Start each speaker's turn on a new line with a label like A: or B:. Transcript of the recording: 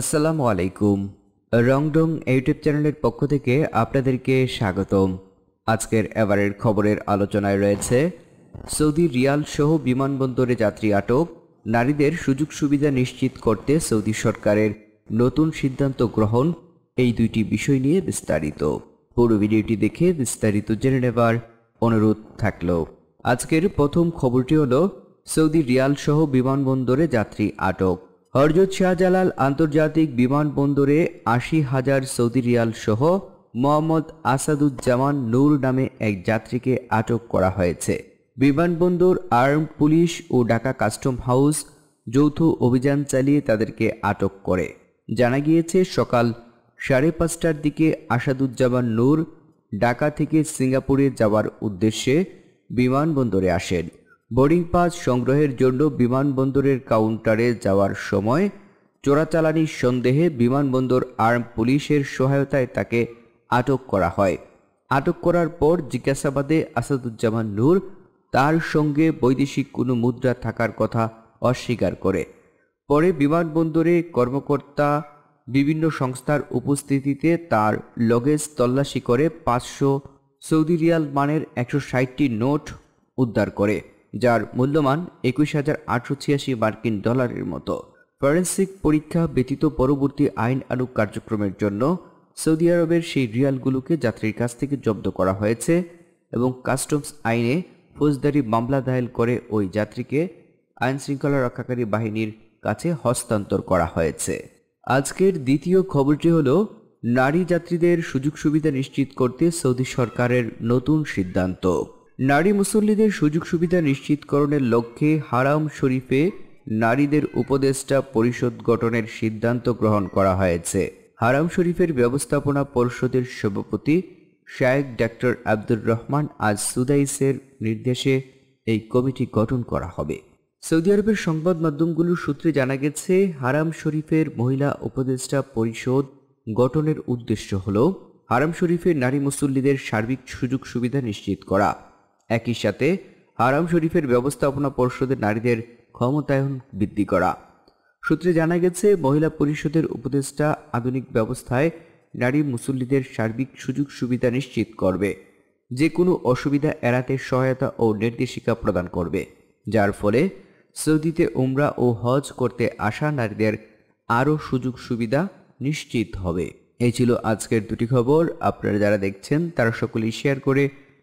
A: আসসালামু আলাইকুম রংডং ইউটিউব চ্যানেলের পক্ষ থেকে আপনাদেরকে স্বাগতম আজকের এবারের খবরের আলোচনায় রয়েছে সৌদি রিয়াল সহ বিমানবন্দরে যাত্রী আটক নারীদের সুযোগ সুবিধা নিশ্চিত করতে সৌদি সরকারের নতুন সিদ্ধান্ত গ্রহণ এই দুইটি বিষয় নিয়ে বিস্তারিত পুরো ভিডিওটি দেখে বিস্তারিত জেনে নেবার অনুরোধ থাকল আজকের প্রথম খবরটি হল সৌদি রিয়াল সহ বিমানবন্দরে যাত্রী আটক হরজত শাহজালাল আন্তর্জাতিক বিমানবন্দরে আশি হাজার সৌদি রিয়াল সহ মোহাম্মদ আসাদুজ্জামান নূর নামে এক যাত্রীকে আটক করা হয়েছে বিমানবন্দর আর্ম পুলিশ ও ঢাকা কাস্টম হাউস যৌথ অভিযান চালিয়ে তাদেরকে আটক করে জানা গিয়েছে সকাল সাড়ে পাঁচটার দিকে আসাদুজ্জামান নূর ঢাকা থেকে সিঙ্গাপুরে যাওয়ার উদ্দেশ্যে বিমানবন্দরে আসেন বোর্ডিং পাস সংগ্রহের জন্য বিমানবন্দরের কাউন্টারে যাওয়ার সময় চোরাচালানির সন্দেহে বিমানবন্দর আর্ম পুলিশের সহায়তায় তাকে আটক করা হয় আটক করার পর জিজ্ঞাসাবাদে আসাদুজ্জামান নূর তার সঙ্গে বৈদেশিক কোনো মুদ্রা থাকার কথা অস্বীকার করে পরে বিমানবন্দরে কর্মকর্তা বিভিন্ন সংস্থার উপস্থিতিতে তার লগেজ তল্লাশি করে পাঁচশো সৌদি রিয়াল মানের একশো ষাটটি নোট উদ্ধার করে যার মূল্যমান একুশ হাজার আটশো ছিয়াশি মার্কিন ডলারের মতো ফরেন্সিক পরীক্ষা ব্যতীত পরবর্তী আইন আনুক কার্যক্রমের জন্য সৌদি আরবের সেই রিয়ালগুলোকে যাত্রীর কাছ থেকে জব্দ করা হয়েছে এবং কাস্টমস আইনে ফৌজদারি মামলা দায়ের করে ওই যাত্রীকে আইন শৃঙ্খলা রক্ষাকারী বাহিনীর কাছে হস্তান্তর করা হয়েছে আজকের দ্বিতীয় খবরটি হল নারী যাত্রীদের সুযোগ সুবিধা নিশ্চিত করতে সৌদি সরকারের নতুন সিদ্ধান্ত নারী মুসল্লিদের সুযোগ সুবিধা নিশ্চিতকরণের লক্ষ্যে হারাম শরীফে নারীদের উপদেষ্টা পরিষদ গঠনের সিদ্ধান্ত গ্রহণ করা হয়েছে হারাম শরীফের ব্যবস্থাপনা পরিষদের সভাপতি শায়েক ডাক্তার আব্দুর রহমান আজ সুদাইসের নির্দেশে এই কমিটি গঠন করা হবে সৌদি আরবের সংবাদ মাধ্যমগুলোর সূত্রে জানা গেছে হারাম শরীফের মহিলা উপদেষ্টা পরিষদ গঠনের উদ্দেশ্য হল হারাম শরীফের নারী মুসল্লিদের সার্বিক সুযোগ সুবিধা নিশ্চিত করা একই সাথে হারাম শরীফের ব্যবস্থাপনা পর্ষদের নারীদের ক্ষমতায়ন বৃদ্ধি করা সূত্রে জানা গেছে মহিলা পরিষদের উপদেষ্টা আধুনিক ব্যবস্থায় নারী মুসল্লিদের সার্বিক সুযোগ সুবিধা নিশ্চিত করবে যে কোনো অসুবিধা এড়াতে সহায়তা ও নির্দেশিকা প্রদান করবে যার ফলে সৌদিতে উমরা ও হজ করতে আসা নারীদের আরও সুযোগ সুবিধা নিশ্চিত হবে এই ছিল আজকের দুটি খবর আপনারা যারা দেখছেন তারা সকলেই শেয়ার করে